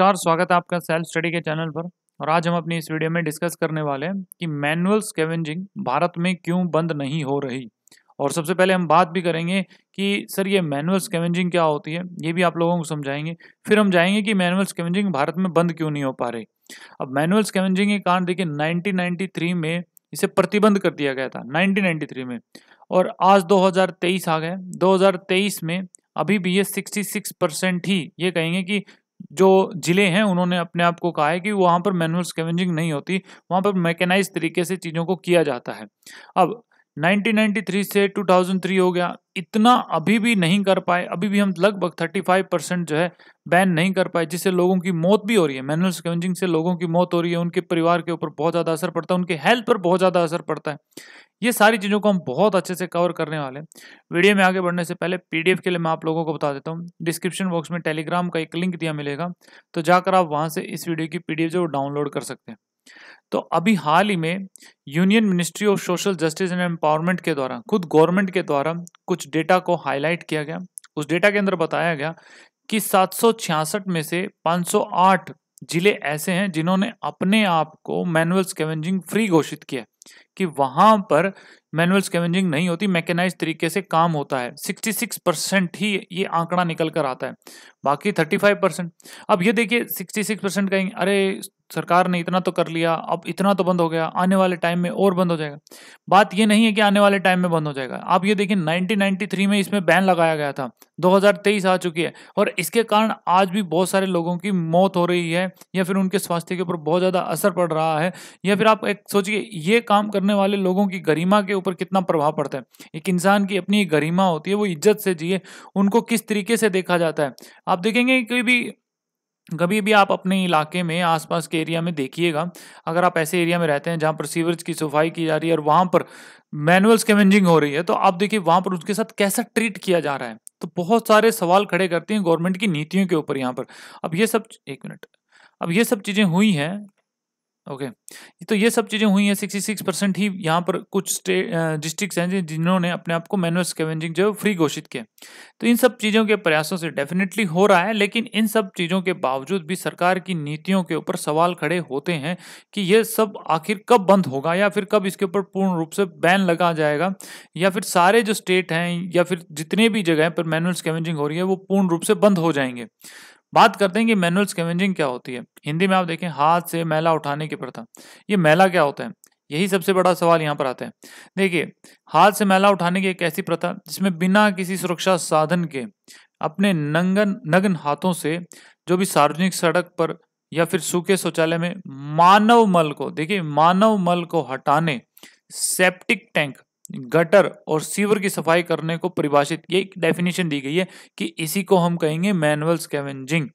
नमस्कार स्वागत है आपका सेल्फ स्टडी के चैनल पर और आज हम अपनी इस वीडियो में डिस्कस करने वाले हैं कि मैनुअल स्केवेंजिंग भारत में क्यों बंद नहीं हो रही और सबसे पहले हम बात भी करेंगे कि सर ये मैनुअल स्केवेंजिंग क्या होती है ये भी आप लोगों को समझाएंगे फिर हम जाएंगे कि मैनुअल स्केवेंजिंग भारत में बंद क्यों नहीं हो पा रही अब मैनुअल स्केवेंजिंग के कारण देखिए नाइनटीन में इसे प्रतिबंध कर दिया गया था नाइनटीन में और आज दो आ गए दो में अभी भी ये 66 परसेंट ही ये कहेंगे कि जो ज़िले हैं उन्होंने अपने आप को कहा है कि वहाँ पर मैनुअल स्केवेंजिंग नहीं होती वहाँ पर मैकेनाइज तरीके से चीज़ों को किया जाता है अब 1993 से 2003 हो गया इतना अभी भी नहीं कर पाए अभी भी हम लगभग 35 परसेंट जो है बैन नहीं कर पाए जिससे लोगों की मौत भी हो रही है मैनुअल स्कैवेंजिंग से लोगों की मौत हो रही है उनके परिवार के ऊपर बहुत ज़्यादा असर पड़ता है उनके हेल्थ पर बहुत ज़्यादा असर पड़ता है ये सारी चीज़ों को हम बहुत अच्छे से कवर करने वाले हैं वीडियो में आगे बढ़ने से पहले पी के लिए मैं आप लोगों को बता देता हूँ डिस्क्रिप्शन बॉक्स में टेलीग्राम का एक लिंक दिया मिलेगा तो जाकर आप वहाँ से इस वीडियो की पी जो डाउनलोड कर सकते हैं तो अभी हाल ही में Union Ministry of Social Justice and Empowerment के द्वारा खुद गवर्नमेंट के द्वारा कुछ डेटा को हाईलाइट किया गया उस डेटा के अंदर बताया गया कि सात में से 508 जिले ऐसे हैं जिन्होंने अपने आप को मैनुअल स्केवेंजिंग फ्री घोषित किया कि वहां पर मैनुअल स्केवेंजिंग नहीं होती मैकेनाइज तरीके से काम होता है 66 परसेंट ही ये आंकड़ा निकल कर आता है बाकी 35 परसेंट अब ये देखिए 66 परसेंट कहेंगे अरे सरकार ने इतना तो कर लिया अब इतना तो बंद हो गया आने वाले टाइम में और बंद हो जाएगा बात ये नहीं है कि आने वाले टाइम में बंद हो जाएगा आप ये देखिए 1993 में इसमें बैन लगाया गया था 2023 आ चुकी है और इसके कारण आज भी बहुत सारे लोगों की मौत हो रही है या फिर उनके स्वास्थ्य के ऊपर बहुत ज़्यादा असर पड़ रहा है या फिर आप एक सोचिए ये काम करने वाले लोगों की गरिमा के ऊपर कितना प्रभाव पड़ता है एक इंसान की अपनी गरिमा होती है वो इज्जत से जिए उनको किस तरीके से देखा जाता है आप देखेंगे कोई भी कभी भी आप अपने इलाके में आसपास के एरिया में देखिएगा अगर आप ऐसे एरिया में रहते हैं जहाँ पर सीवरेज की सफाई की जा रही है और वहाँ पर मैनुअल स्केवेंजिंग हो रही है तो आप देखिए वहाँ पर उसके साथ कैसा ट्रीट किया जा रहा है तो बहुत सारे सवाल खड़े करते हैं गवर्नमेंट की नीतियों के ऊपर यहाँ पर अब ये सब एक मिनट अब ये सब चीज़ें हुई हैं ओके okay. तो ये सब चीज़ें हुई हैं सिक्सटी सिक्स परसेंट ही यहाँ पर कुछ स्टेट डिस्ट्रिक्ट हैं जिन्होंने अपने आप को मैनुअल स्केवेंजिंग जो फ्री घोषित किया तो इन सब चीज़ों के प्रयासों से डेफिनेटली हो रहा है लेकिन इन सब चीज़ों के बावजूद भी सरकार की नीतियों के ऊपर सवाल खड़े होते हैं कि ये सब आखिर कब बंद होगा या फिर कब इसके ऊपर पूर्ण रूप से बैन लगा जाएगा या फिर सारे जो स्टेट हैं या फिर जितने भी जगह पर मैनुअल स्केवेंजिंग हो रही है वो पूर्ण रूप से बंद हो जाएंगे बात करते हैं कि मैनुअल स्केवेंजिंग क्या होती है हिंदी में आप देखें हाथ से मैला उठाने की प्रथा ये मैला क्या होता है यही सबसे बड़ा सवाल यहाँ पर आता है देखिए हाथ से मैला उठाने की एक ऐसी प्रथा जिसमें बिना किसी सुरक्षा साधन के अपने नंगन नग्न हाथों से जो भी सार्वजनिक सड़क पर या फिर सूखे शौचालय में मानव मल को देखिए मानव मल को हटाने सेप्टिक टैंक गटर और सीवर की सफाई करने को परिभाषित ये एक डेफिनेशन दी गई है कि इसी को हम कहेंगे मैनुअल स्कैवेंजिंग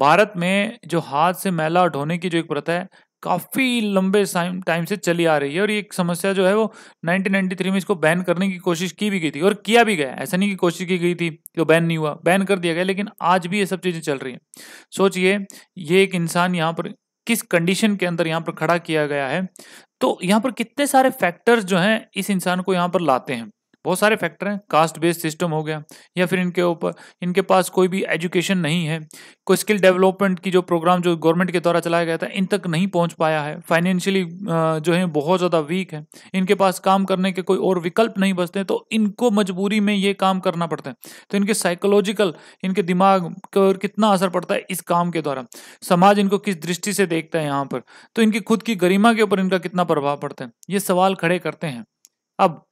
भारत में जो हाथ से मैला ढोने की जो एक प्रथा है काफ़ी लंबे टाइम से चली आ रही है और ये एक समस्या जो है वो 1993 में इसको बैन करने की कोशिश की भी गई थी और किया भी गया ऐसा नहीं कि कोशिश की गई थी तो बैन नहीं हुआ बैन कर दिया गया लेकिन आज भी ये सब चीज़ें चल रही हैं सोचिए ये एक इंसान यहाँ पर किस कंडीशन के अंदर यहाँ पर खड़ा किया गया है तो यहाँ पर कितने सारे फैक्टर्स जो हैं इस इंसान को यहाँ पर लाते हैं बहुत सारे फैक्टर हैं कास्ट बेस्ड सिस्टम हो गया या फिर इनके ऊपर इनके पास कोई भी एजुकेशन नहीं है कोई स्किल डेवलपमेंट की जो प्रोग्राम जो गवर्नमेंट के द्वारा चलाया गया था इन तक नहीं पहुंच पाया है फाइनेंशियली जो है बहुत ज़्यादा वीक है इनके पास काम करने के कोई और विकल्प नहीं बचते तो इनको मजबूरी में ये काम करना पड़ता है तो इनके साइकोलॉजिकल इनके दिमाग पर कितना असर पड़ता है इस काम के द्वारा समाज इनको किस दृष्टि से देखता है यहाँ पर तो इनकी खुद की गरिमा के ऊपर इनका कितना प्रभाव पड़ता है ये सवाल खड़े करते हैं अब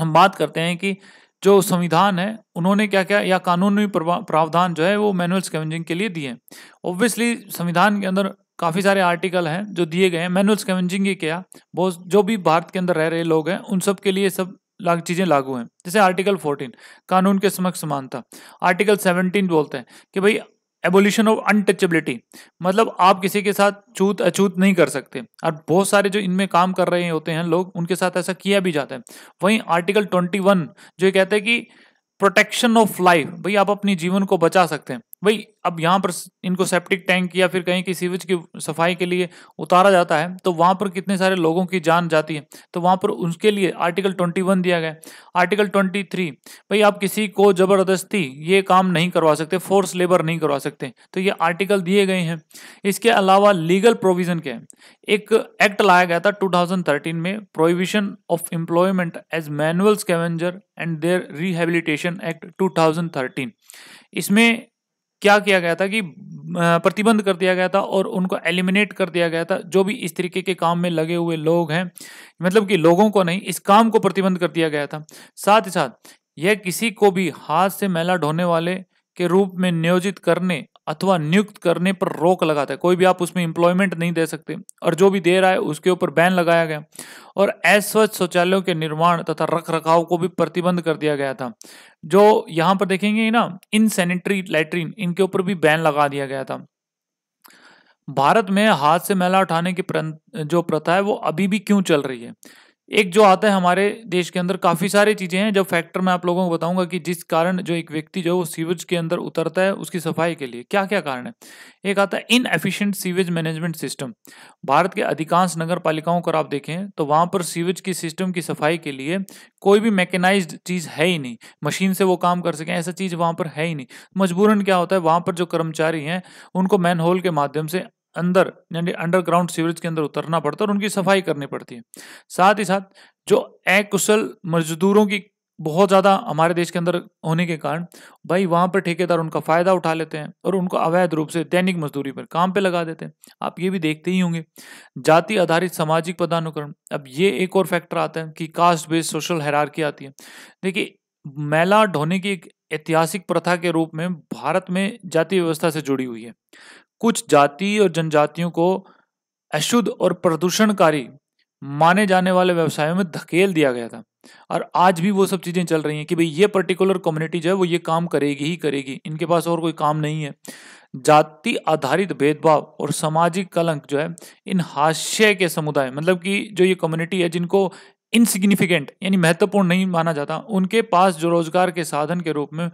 हम बात करते हैं कि जो संविधान है उन्होंने क्या क्या या कानूनी प्रावधान जो है वो मैनुअल स्कैवेंजिंग के लिए दिए ऑब्वियसली संविधान के अंदर काफ़ी सारे आर्टिकल हैं जो दिए गए हैं मैनुअल स्कैवेंजिंग ये क्या वो जो भी भारत के अंदर रह रहे लोग हैं उन सब के लिए सब लाग चीज़ें लागू हैं जैसे आर्टिकल 14 कानून के समक्ष समानता आर्टिकल 17 बोलते हैं कि भाई एबोल्यूशन ऑफ अनटचेबिलिटी मतलब आप किसी के साथ छूत अछूत नहीं कर सकते और बहुत सारे जो इनमें काम कर रहे होते हैं लोग उनके साथ ऐसा किया भी जाता है वहीं आर्टिकल ट्वेंटी वन जो कहते हैं कि प्रोटेक्शन ऑफ लाइफ भाई आप अपनी जीवन को बचा सकते हैं भाई अब यहाँ पर इनको सेप्टिक टैंक या फिर कहीं की सीवेज की सफाई के लिए उतारा जाता है तो वहाँ पर कितने सारे लोगों की जान जाती है तो वहाँ पर उसके लिए आर्टिकल 21 दिया गया आर्टिकल 23 भाई आप किसी को ज़बरदस्ती ये काम नहीं करवा सकते फोर्स लेबर नहीं करवा सकते तो ये आर्टिकल दिए गए हैं इसके अलावा लीगल प्रोविज़न के एक एक्ट लाया गया था टू में prohibition of employment as manual scavenger and their rehabilitation act two इसमें क्या किया गया था कि प्रतिबंध कर दिया गया था और उनको एलिमिनेट कर दिया गया था जो भी इस तरीके के काम में लगे हुए लोग हैं मतलब कि लोगों को नहीं इस काम को प्रतिबंध कर दिया गया था साथ ही साथ यह किसी को भी हाथ से मैला ढोने वाले के रूप में नियोजित करने अथवा नियुक्त करने पर रोक लगाता है कोई भी आप उसमें इंप्लॉयमेंट नहीं दे सकते और जो भी दे रहा है उसके ऊपर बैन लगाया गया और अस्वच्छ शौचालयों के निर्माण तथा रख रखाव को भी प्रतिबंध कर दिया गया था जो यहाँ पर देखेंगे ना इनसेनेटरी लैटरिन इनके ऊपर भी बैन लगा दिया गया था भारत में हाथ से मैला उठाने की जो प्रथा है वो अभी भी क्यों चल रही है एक जो आता है हमारे देश के अंदर काफ़ी हम्म। सारी चीज़ें हैं जब फैक्टर मैं आप लोगों को बताऊंगा कि जिस कारण जो एक व्यक्ति जो है वो सीवेज के अंदर उतरता है उसकी हम्म। सफाई के लिए क्या क्या कारण है एक आता है इनएफिशिएंट सीवेज मैनेजमेंट सिस्टम भारत के अधिकांश नगर पालिकाओं को आप देखें तो वहाँ पर सीवेज की सिस्टम की सफाई के लिए कोई भी मैकेनाइज चीज़ है ही नहीं मशीन से वो काम कर सकें ऐसा चीज़ वहाँ पर है ही नहीं मजबूरन क्या होता है वहाँ पर जो कर्मचारी हैं उनको मैन होल के माध्यम से अंदर यानी अंडरग्राउंड सीवरेज के अंदर उतरना पड़ता है और उनकी सफाई करनी पड़ती है साथ ही साथ जो अकुशल मजदूरों की बहुत ज़्यादा हमारे देश के अंदर होने के कारण भाई वहाँ पर ठेकेदार उनका फ़ायदा उठा लेते हैं और उनको अवैध रूप से दैनिक मजदूरी पर काम पे लगा देते हैं आप ये भी देखते ही होंगे जाति आधारित सामाजिक पदानुकरण अब ये एक और फैक्टर आता है कि कास्ट बेस्ड सोशल हैरारकी आती है देखिए मैला ढोने की एक ऐतिहासिक प्रथा के रूप में भारत में जाति व्यवस्था से जुड़ी हुई है कुछ जाति और जनजातियों को अशुद्ध और प्रदूषणकारी माने जाने वाले व्यवसायों में धकेल दिया गया था और आज भी वो सब चीज़ें चल रही हैं कि भाई ये पर्टिकुलर कम्युनिटी जो है वो ये काम करेगी ही करेगी इनके पास और कोई काम नहीं है जाति आधारित भेदभाव और सामाजिक कलंक जो है इन हास्य के समुदाय मतलब कि जो ये कम्युनिटी है जिनको इनसिग्निफिकेंट यानी महत्वपूर्ण नहीं माना जाता उनके पास जो रोजगार के साधन के रूप में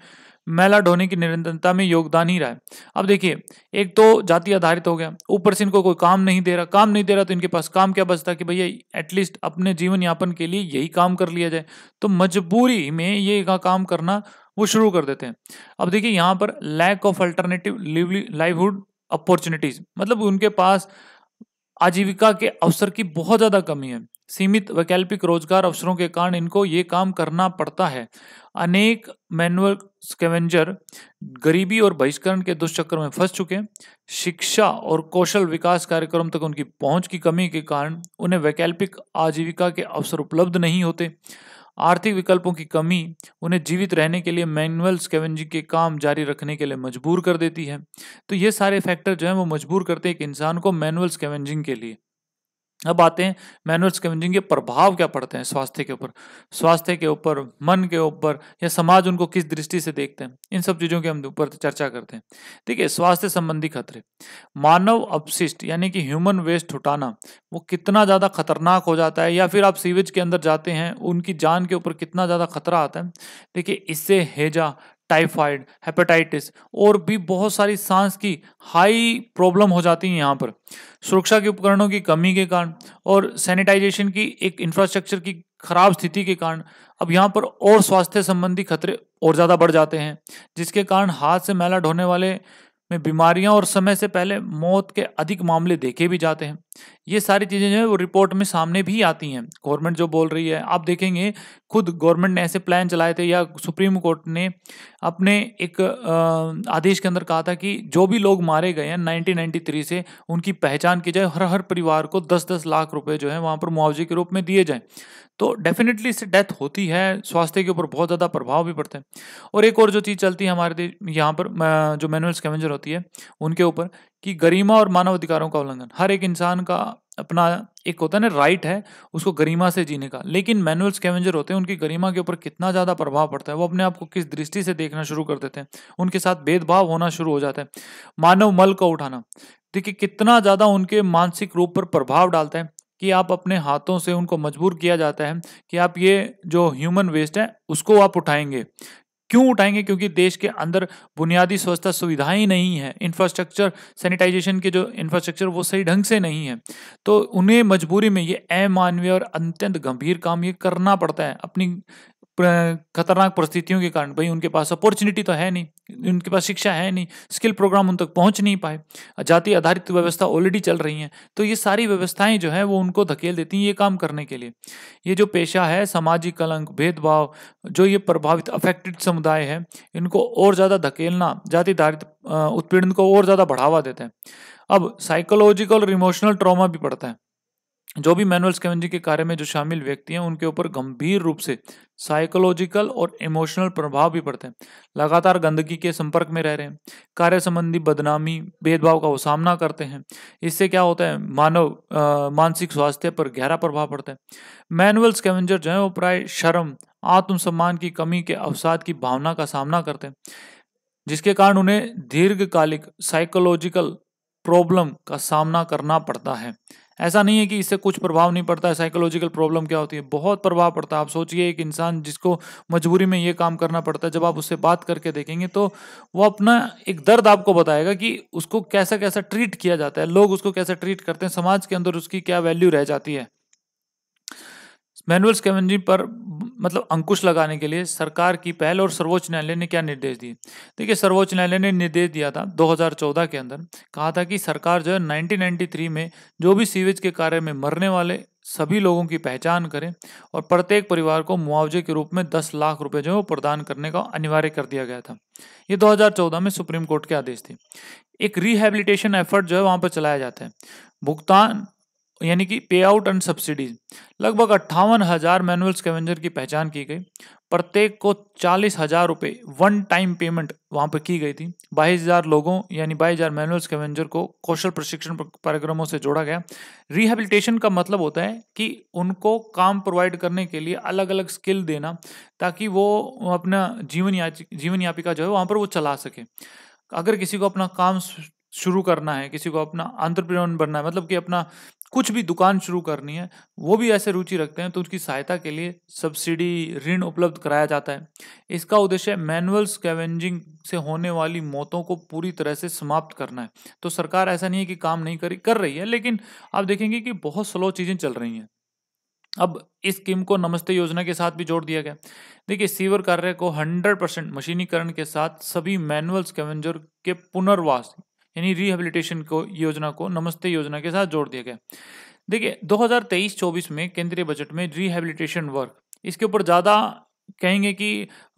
ढोने की निरंतरता में योगदान ही रहा है अब देखिए एक तो जाति आधारित हो गया ऊपर से इनको कोई काम नहीं दे रहा काम नहीं दे रहा तो इनके पास काम क्या बचता कि भैया एटलीस्ट अपने जीवन यापन के लिए यही काम कर लिया जाए तो मजबूरी में ये का काम करना वो शुरू कर देते हैं अब देखिए यहाँ पर lack of alternative livelihood opportunities मतलब उनके पास आजीविका के अवसर की बहुत ज़्यादा कमी है सीमित वैकल्पिक रोजगार अवसरों के कारण इनको ये काम करना पड़ता है अनेक मैनुअल स्केवेंजर गरीबी और बहिष्करण के दुष्चक्र में फंस चुके शिक्षा और कौशल विकास कार्यक्रम तक उनकी पहुंच की कमी के कारण उन्हें वैकल्पिक आजीविका के अवसर उपलब्ध नहीं होते आर्थिक विकल्पों की कमी उन्हें जीवित रहने के लिए मैनुअल स्केवेंजिंग के काम जारी रखने के लिए मजबूर कर देती है तो ये सारे फैक्टर जो है वो मजबूर करते हैं एक इंसान को मैनुअल स्केवेंजिंग के लिए अब आते हैं मैनुअल स्कैवेंजिंग के प्रभाव क्या पड़ते हैं स्वास्थ्य के ऊपर स्वास्थ्य के ऊपर मन के ऊपर या समाज उनको किस दृष्टि से देखते हैं इन सब चीज़ों के हम ऊपर चर्चा करते हैं ठीक है स्वास्थ्य संबंधी खतरे मानव अपशिष्ट यानी कि ह्यूमन वेस्ट उठाना वो कितना ज़्यादा खतरनाक हो जाता है या फिर आप सीवेज के अंदर जाते हैं उनकी जान के ऊपर कितना ज़्यादा खतरा आता है देखिए इससे हैजा टाइफाइड हेपेटाइटिस और भी बहुत सारी सांस की हाई प्रॉब्लम हो जाती है यहाँ पर सुरक्षा के उपकरणों की कमी के कारण और सैनिटाइजेशन की एक इंफ्रास्ट्रक्चर की खराब स्थिति के कारण अब यहाँ पर और स्वास्थ्य संबंधी खतरे और ज़्यादा बढ़ जाते हैं जिसके कारण हाथ से मैला ढोने वाले में बीमारियाँ और समय से पहले मौत के अधिक मामले देखे भी जाते हैं ये सारी चीज़ें जो है वो रिपोर्ट में सामने भी आती हैं गवर्नमेंट जो बोल रही है आप देखेंगे खुद गवर्नमेंट ने ऐसे प्लान चलाए थे या सुप्रीम कोर्ट ने अपने एक आदेश के अंदर कहा था कि जो भी लोग मारे गए हैं 1993 से उनकी पहचान की जाए हर हर परिवार को 10-10 लाख रुपए जो है वहाँ पर मुआवजे के रूप में दिए जाएँ तो डेफिनेटली इससे डेथ होती है स्वास्थ्य के ऊपर बहुत ज़्यादा प्रभाव भी पड़ता है और एक और जो चीज़ चलती है हमारे यहाँ पर जो मैनुअल स्कैवेंजर होती है उनके ऊपर कि गरिमा और मानवाधिकारों का उल्लंघन हर एक इंसान का अपना एक होता है ना राइट है उसको गरिमा से जीने का लेकिन मैनुअल स्कैवेंजर होते हैं उनकी गरिमा के ऊपर कितना ज़्यादा प्रभाव पड़ता है वो अपने आप को किस दृष्टि से देखना शुरू कर देते हैं उनके साथ भेदभाव होना शुरू हो जाता है मानव मल को उठाना देखिए कितना ज़्यादा उनके मानसिक रूप पर प्रभाव डालता है कि आप अपने हाथों से उनको मजबूर किया जाता है कि आप ये जो ह्यूमन वेस्ट है उसको आप उठाएंगे क्यों उठाएंगे क्योंकि देश के अंदर बुनियादी स्वच्छता सुविधाएं नहीं है इंफ्रास्ट्रक्चर सैनिटाइजेशन के जो इंफ्रास्ट्रक्चर वो सही ढंग से नहीं है तो उन्हें मजबूरी में ये अमानवीय और अत्यंत गंभीर काम ये करना पड़ता है अपनी खतरनाक परिस्थितियों के कारण भाई उनके पास अपॉर्चुनिटी तो है नहीं उनके पास शिक्षा है नहीं स्किल प्रोग्राम उन तक पहुंच नहीं पाए जाति आधारित व्यवस्था ऑलरेडी चल रही है तो ये सारी व्यवस्थाएं जो है वो उनको धकेल देती हैं ये काम करने के लिए ये जो पेशा है सामाजिक कलंक भेदभाव जो ये प्रभावित अफेक्टेड समुदाय है इनको और ज़्यादा धकेलना जाति आधारित उत्पीड़न को और ज़्यादा बढ़ावा देता है अब साइकोलॉजिकल और इमोशनल ट्रॉमा भी पड़ता है जो भी मैनुअल स्कैवेंजिंग के कार्य में जो शामिल व्यक्ति हैं उनके ऊपर गंभीर रूप से साइकोलॉजिकल और इमोशनल प्रभाव भी पड़ते हैं लगातार गंदगी के संपर्क में रह रहे हैं कार्य संबंधी बदनामी भेदभाव का वो सामना करते हैं इससे क्या होता है मानव मानसिक स्वास्थ्य पर गहरा प्रभाव पड़ता है मैनुअल स्कैवेंजर जो है वो प्राय शर्म आत्मसम्मान की कमी के अवसाद की भावना का सामना करते हैं जिसके कारण उन्हें दीर्घकालिक साइकोलॉजिकल प्रॉब्लम का सामना करना पड़ता है ऐसा नहीं है कि इससे कुछ प्रभाव नहीं पड़ता है साइकोलॉजिकल प्रॉब्लम क्या होती है बहुत प्रभाव पड़ता है आप सोचिए एक इंसान जिसको मजबूरी में ये काम करना पड़ता है जब आप उससे बात करके देखेंगे तो वो अपना एक दर्द आपको बताएगा कि उसको कैसा कैसा ट्रीट किया जाता है लोग उसको कैसे ट्रीट करते हैं समाज के अंदर उसकी क्या वैल्यू रह जाती है मैनुअल स्कैवेंजिंग पर मतलब अंकुश लगाने के लिए सरकार की पहल और सर्वोच्च न्यायालय ने क्या निर्देश दिए देखिए सर्वोच्च न्यायालय ने निर्देश दिया था 2014 के अंदर कहा था कि सरकार जो है 1993 में जो भी सीवेज के कार्य में मरने वाले सभी लोगों की पहचान करें और प्रत्येक परिवार को मुआवजे के रूप में 10 लाख रुपए जो है वो प्रदान करने का अनिवार्य कर दिया गया था ये 2014 में सुप्रीम कोर्ट के आदेश थे एक रिहेबिलिटेशन एफर्ट जो है वहाँ पर चलाया जाता है भुगतान यानी कि पे आउट एंड सब्सिडीज लगभग अट्ठावन हजार मैनुअल स्कैवेंजर की पहचान की गई प्रत्येक को चालीस हजार रुपये वन टाइम पेमेंट वहाँ पर पे की गई थी बाईस हजार लोगों यानी बाईस हजार मैनुअल स्कैवेंजर को कौशल प्रशिक्षण कार्यक्रमों से जोड़ा गया रिहेबिलिटेशन का मतलब होता है कि उनको काम प्रोवाइड करने के लिए अलग अलग स्किल देना ताकि वो अपना जीवन या जीवन यापिका जो है वहाँ पर वो चला सके अगर किसी को अपना काम शुरू करना है किसी को अपना अंतरप्रियन बनना है मतलब कि अपना कुछ भी दुकान शुरू करनी है वो भी ऐसे रुचि रखते हैं तो उसकी सहायता के लिए सब्सिडी ऋण उपलब्ध कराया जाता है इसका उद्देश्य मैनुअल स्कैवेंजिंग से होने वाली मौतों को पूरी तरह से समाप्त करना है तो सरकार ऐसा नहीं है कि काम नहीं करी कर रही है लेकिन आप देखेंगे कि बहुत स्लो चीज़ें चल रही हैं अब इस स्कीम को नमस्ते योजना के साथ भी जोड़ दिया गया देखिए सीवर कार्य को 100 परसेंट मशीनीकरण के साथ सभी मैनुअल स्कैवेंजर के पुनर्वास यानी रिहेबिलिटेशन को योजना को नमस्ते योजना के साथ जोड़ दिया गया देखिए 2023-24 में केंद्रीय बजट में रिहेबिलिटेशन वर्क इसके ऊपर ज़्यादा कहेंगे कि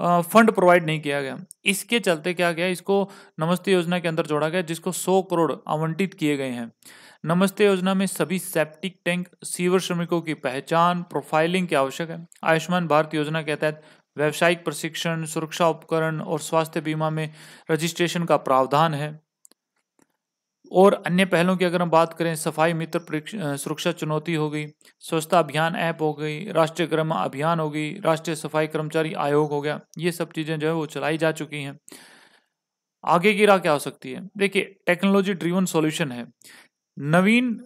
फंड प्रोवाइड नहीं किया गया इसके चलते क्या गया इसको नमस्ते योजना के अंदर जोड़ा गया जिसको 100 करोड़ आवंटित किए गए हैं नमस्ते योजना में सभी सेप्टिक टैंक सीवर श्रमिकों की पहचान प्रोफाइलिंग की आवश्यक है आयुष्मान भारत योजना के तहत व्यावसायिक प्रशिक्षण सुरक्षा उपकरण और स्वास्थ्य बीमा में रजिस्ट्रेशन का प्रावधान है और अन्य पहलों की अगर हम बात करें सफाई मित्र सुरक्षा चुनौती हो गई स्वच्छता अभियान ऐप हो गई राष्ट्रीय क्रम अभियान हो गई राष्ट्रीय सफाई कर्मचारी आयोग हो गया ये सब चीज़ें जो है वो चलाई जा चुकी हैं आगे की राह क्या हो सकती है देखिए टेक्नोलॉजी ड्रीवन सॉल्यूशन है नवीन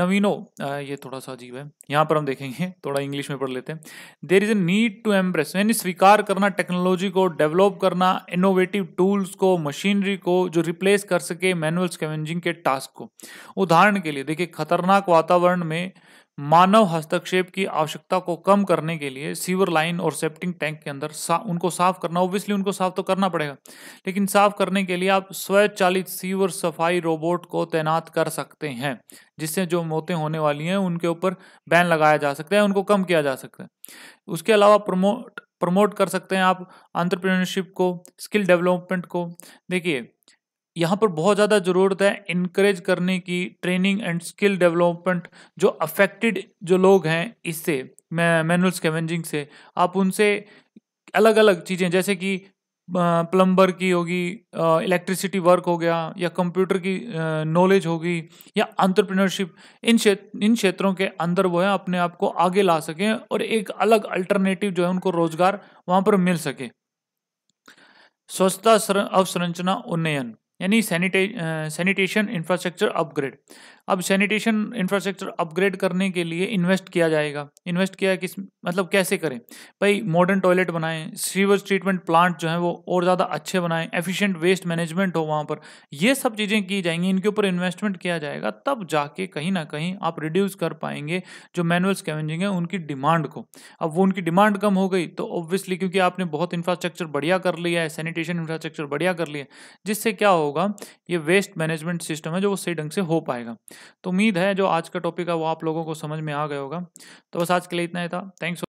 नवीनो ये थोड़ा सा अजीब है यहाँ पर हम देखेंगे थोड़ा इंग्लिश में पढ़ लेते हैं there is a need to embrace यानी स्वीकार करना टेक्नोलॉजी को डेवलप करना इनोवेटिव टूल्स को मशीनरी को जो रिप्लेस कर सके मैनुअल स्कैंजिंग के टास्क को उदाहरण के लिए देखिए खतरनाक वातावरण में मानव हस्तक्षेप की आवश्यकता को कम करने के लिए सीवर लाइन और सेप्टिंग टैंक के अंदर सा, उनको साफ करना ओब्वियसली उनको साफ तो करना पड़ेगा लेकिन साफ करने के लिए आप स्वचालित सीवर सफाई रोबोट को तैनात कर सकते हैं जिससे जो मौतें होने वाली हैं उनके ऊपर बैन लगाया जा सकता है उनको कम किया जा सकता है उसके अलावा प्रमोट प्रमोट कर सकते हैं आप अंतरप्रीनरशिप को स्किल डेवलपमेंट को देखिए यहाँ पर बहुत ज़्यादा ज़रूरत है इनक्रेज करने की ट्रेनिंग एंड स्किल डेवलपमेंट जो अफेक्टेड जो लोग हैं इससे मैनुअल स्केवेंजिंग से आप उनसे अलग अलग चीज़ें जैसे कि प्लम्बर की होगी इलेक्ट्रिसिटी वर्क हो गया या कंप्यूटर की नॉलेज होगी या अंतरप्रिनरशिप इन क्षेत्र इन क्षेत्रों के अंदर वो है अपने आप को आगे ला सकें और एक अलग अल्टरनेटिव जो है उनको रोजगार वहाँ पर मिल सके स्वच्छता अवसंरचना उन्नयन यानी सैनिटे सैनिटेशन इंफ्रास्ट्रक्चर अपग्रेड अब सैनिटेशन इंफ्रास्ट्रक्चर अपग्रेड करने के लिए इन्वेस्ट किया जाएगा इन्वेस्ट किया किस मतलब कैसे करें भाई मॉडर्न टॉयलेट बनाएं सीवर ट्रीटमेंट प्लांट जो है वो और ज़्यादा अच्छे बनाएं एफिशिएंट वेस्ट मैनेजमेंट हो वहाँ पर ये सब चीज़ें की जाएंगी इनके ऊपर इन्वेस्टमेंट किया जाएगा तब जाके कहीं ना कहीं आप रिड्यूस कर पाएंगे जो मैनुअल स्कैवेंजिंग है उनकी डिमांड को अब वो उनकी डिमांड कम हो गई तो ऑब्वियसली क्योंकि आपने बहुत इंफ्रास्ट्रक्चर बढ़िया कर लिया है सैनिटेशन इंफ्रास्ट्रक्चर बढ़िया कर लिया जिससे क्या होगा ये वेस्ट मैनेजमेंट सिस्टम है जो वो सही ढंग से हो पाएगा तो उम्मीद है जो आज का टॉपिक है वो आप लोगों को समझ में आ गया होगा तो बस आज के लिए इतना ही था थैंक्स